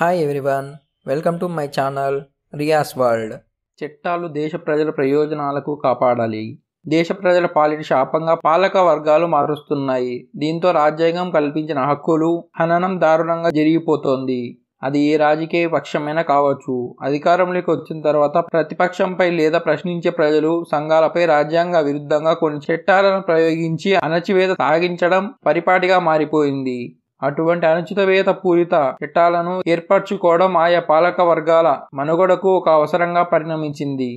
hi everyone welcome to my channel Riya's world చట్టాలు దేశ ప్రజల ప్రయోజనాలకు కాపాడాలి దేశ ప్రజల పాలిట శాపంగా పాలక వర్గాలు మారుస్తున్నాయి దీంతో రాజ్యాంగం కల్పించిన హక్కులు హననం దారుణంగా జరిగిపోతోంది అది ఏ రాజకీయ పక్షమైనా కావచ్చు అధికారంలోకి వచ్చిన తర్వాత ప్రతిపక్షంపై లేదా ప్రశ్నించే ప్రజలు సంఘాలపై రాజ్యాంగ విరుద్ధంగా కొన్ని చట్టాలను ప్రయోగించి అణచివేత సాగించడం పరిపాటిగా మారిపోయింది అటువంటి అనుచితవేత పూరిత చట్టాలను ఏర్పరచుకోవడం ఆయా పాలక వర్గాల మనుగడకు ఒక అవసరంగా పరిణమించింది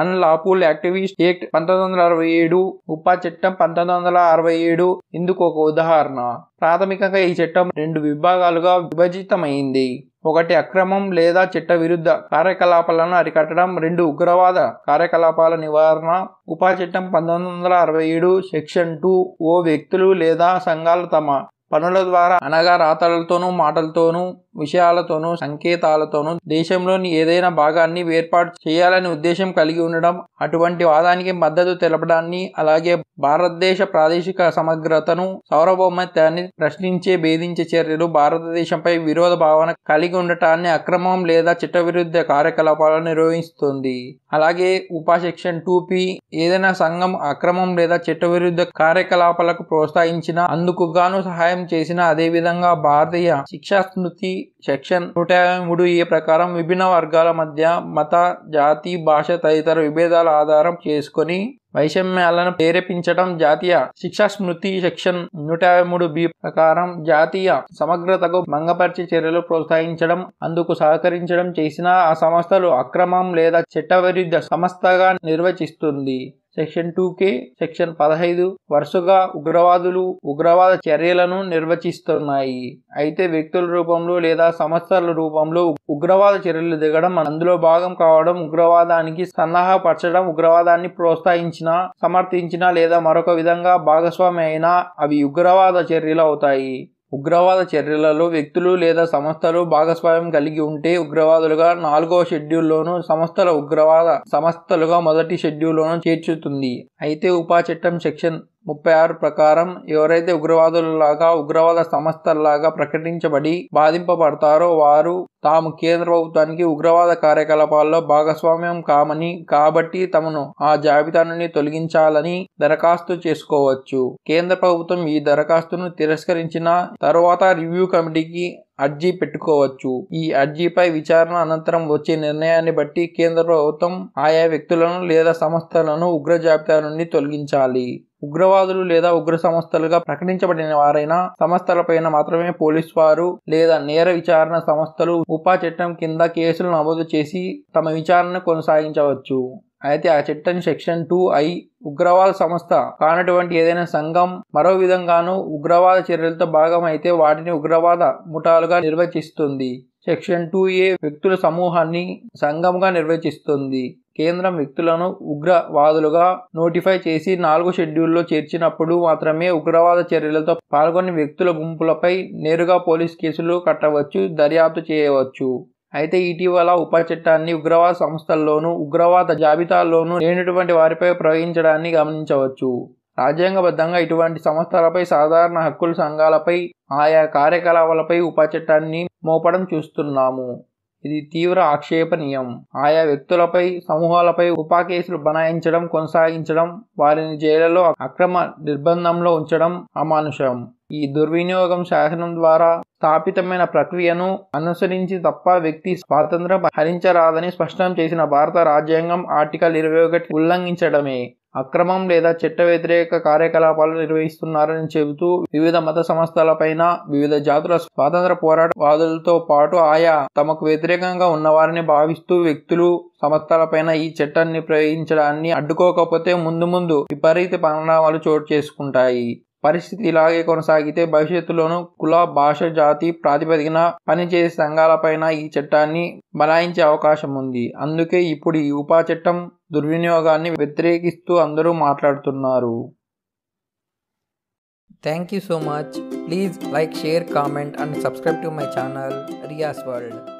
అన్లాపూల్ యాక్టివిస్ట్ యాక్ట్ పంతొమ్మిది వందల అరవై ఏడు ఉపా చట్టం పంతొమ్మిది వందల అరవై ఏడు ఇందుకు ఒక ఉదాహరణ ప్రాథమికంగా ఈ చట్టం రెండు విభాగాలుగా విభజితమైంది ఒకటి అక్రమం లేదా చట్ట విరుద్ధ కార్యకలాపాలను అరికట్టడం రెండు ఉగ్రవాద కార్యకలాపాల నివారణ ఉపా చట్టం పంతొమ్మిది వందల అరవై ఏడు సెక్షన్ టూ ఓ వ్యక్తులు లేదా సంఘాలు తమ పనుల ద్వారా అనగా రాతలతోనూ మాటలతోనూ విషయాలతోనూ సంకేతాలతోనూ దేశంలోని ఏదైనా భాగాన్ని ఏర్పాటు చేయాలనే ఉద్దేశం కలిగి ఉండడం అటువంటి వాదానికి మద్దతు తెలపడాన్ని అలాగే భారతదేశ ప్రాదేశిక సమగ్రతను సౌరభౌమత్యాన్ని ప్రశ్నించే భేదించే చర్యలు భారతదేశంపై విరోధ భావన కలిగి ఉండటాన్ని అక్రమం లేదా చట్టవిరుద్ధ కార్యకలాపాలను నిర్వహిస్తుంది అలాగే ఉపా సెక్షన్ టూ పి ఏదైనా సంఘం అక్రమం లేదా చట్టవిరుద్ధ కార్యకలాపాలకు ప్రోత్సహించిన అందుకు గాను సహాయం చేసిన అదేవిధంగా భారతీయ శిక్షా స్మృతి సెక్షన్ నూట యాభై మూడు ఏ ప్రకారం విభిన్న వర్గాల మధ్య మత జాతి భాష తదితర విభేదాల ఆధారం చేసుకొని వైషమ్యాలను ప్రేరేపించడం జాతీయ శిక్షా స్మృతి సెక్షన్ నూట యాభై మూడు బి ప్రకారం జాతీయ సమగ్రతకు భంగపరిచే చర్యలు ప్రోత్సహించడం అందుకు సహకరించడం చేసిన ఆ సంస్థలు అక్రమం లేదా చట్టవిరుద్ధ సంస్థగా నిర్వచిస్తుంది సెక్షన్ టూ కే సెక్షన్ పదహైదు వరుసగా ఉగ్రవాదులు ఉగ్రవాద చర్యలను నిర్వచిస్తున్నాయి అయితే వ్యక్తుల రూపంలో లేదా సంస్థల రూపంలో ఉగ్రవాద చర్యలు దిగడం అందులో భాగం కావడం ఉగ్రవాదానికి సన్నాహపరచడం ఉగ్రవాదాన్ని ప్రోత్సహించిన సమర్థించిన లేదా మరొక విధంగా భాగస్వామి అయినా అవి ఉగ్రవాద చర్యలు అవుతాయి ఉగ్రవాద చర్యలలో వ్యక్తులు లేదా సంస్థలు భాగస్వామ్యం కలిగి ఉంటే ఉగ్రవాదులుగా నాలుగవ షెడ్యూల్లోను సంస్థల ఉగ్రవాద సంస్థలుగా మొదటి షెడ్యూల్లోను చేర్చుతుంది అయితే ఉపా చట్టం సెక్షన్ ముప్పై ఆరు ప్రకారం ఎవరైతే ఉగ్రవాదులలాగా ఉగ్రవాద సంస్థల్లాగా ప్రకటించబడి బాధింపబడతారో వారు తాము కేంద్ర ప్రభుత్వానికి ఉగ్రవాద కార్యకలాపాల్లో భాగస్వామ్యం కామని కాబట్టి తమను ఆ జాబితా నుండి తొలగించాలని దరఖాస్తు చేసుకోవచ్చు కేంద్ర ప్రభుత్వం ఈ దరఖాస్తును తిరస్కరించిన తరువాత రివ్యూ కమిటీకి అర్జీ పెట్టుకోవచ్చు ఈ అర్జీపై విచారణ అనంతరం వచ్చే నిర్ణయాన్ని బట్టి కేంద్ర ప్రభుత్వం ఆయా వ్యక్తులను లేదా సంస్థలను ఉగ్ర జాబితా నుండి తొలగించాలి ఉగ్రవాదులు లేదా ఉగ్ర సంస్థలుగా ప్రకటించబడిన వారైనా సంస్థలపైన మాత్రమే పోలీసు వారు లేదా నేర విచారణ సంస్థలు ఉపా చట్టం కింద కేసులు నమోదు చేసి తమ విచారణ కొనసాగించవచ్చు అయితే ఆ చట్టం సెక్షన్ టూ ఐ ఉగ్రవాద సంస్థ కానటువంటి ఏదైనా సంఘం మరో విధంగానూ ఉగ్రవాద చర్యలతో భాగమైతే వాటిని ఉగ్రవాద ముఠాలుగా నిర్వచిస్తుంది సెక్షన్ టూ ఏ వ్యక్తుల సమూహాన్ని సంఘంగా నిర్వచిస్తుంది కేంద్రం వ్యక్తులను ఉగ్రవాదులుగా నోటిఫై చేసి నాలుగు షెడ్యూల్లో చేర్చినప్పుడు మాత్రమే ఉగ్రవాద చర్యలతో పాల్గొని వ్యక్తుల గుంపులపై నేరుగా పోలీస్ కేసులు కట్టవచ్చు దర్యాప్తు చేయవచ్చు అయితే ఇటీవల ఉప చట్టాన్ని ఉగ్రవాద సంస్థల్లోనూ ఉగ్రవాద జాబితాల్లోనూ లేనటువంటి వారిపై ప్రయోగించడాన్ని గమనించవచ్చు రాజ్యాంగబద్ధంగా ఇటువంటి సంస్థలపై సాధారణ హక్కుల సంఘాలపై ఆయా కార్యకలాపాలపై ఉప చట్టాన్ని మోపడం చూస్తున్నాము ఇది తీవ్ర ఆక్షేపణీయం ఆయా వ్యక్తులపై సమూహాలపై ఉపాకేసులు బనాయించడం కొనసాగించడం వారిని జైళ్లలో అక్రమ నిర్బంధంలో ఉంచడం అమానుషం ఈ దుర్వినియోగం శాసనం ద్వారా స్థాపితమైన ప్రక్రియను అనుసరించి తప్ప వ్యక్తి స్వాతంత్రం హరించరాదని స్పష్టం చేసిన భారత రాజ్యాంగం ఆర్టికల్ ఇరవై ఒకటి ఉల్లంఘించడమే అక్రమం లేదా చట్ట వ్యతిరేక కార్యకలాపాలు నిర్వహిస్తున్నారని చెబుతూ వివిధ మత సంస్థలపైన వివిధ జాతుల స్వాతంత్ర పోరాట వాదులతో పాటు ఆయా తమకు వ్యతిరేకంగా ఉన్నవారిని భావిస్తూ వ్యక్తులు సంస్థలపైన ఈ చట్టాన్ని ప్రయోగించడాన్ని అడ్డుకోకపోతే ముందు ముందు విపరీత పరిణామాలు చోటు చేసుకుంటాయి పరిస్థితి ఇలాగే కొనసాగితే భవిష్యత్తులోనూ కుల భాష జాతి ప్రాతిపదికన పనిచేసే సంఘాలపైన ఈ చట్టాన్ని బలాయించే అవకాశం ఉంది అందుకే ఇప్పుడు ఈ ఉపా చట్టం దుర్వినియోగాన్ని వ్యతిరేకిస్తూ అందరూ మాట్లాడుతున్నారు thank you so much please like share comment and subscribe to my channel Riya's world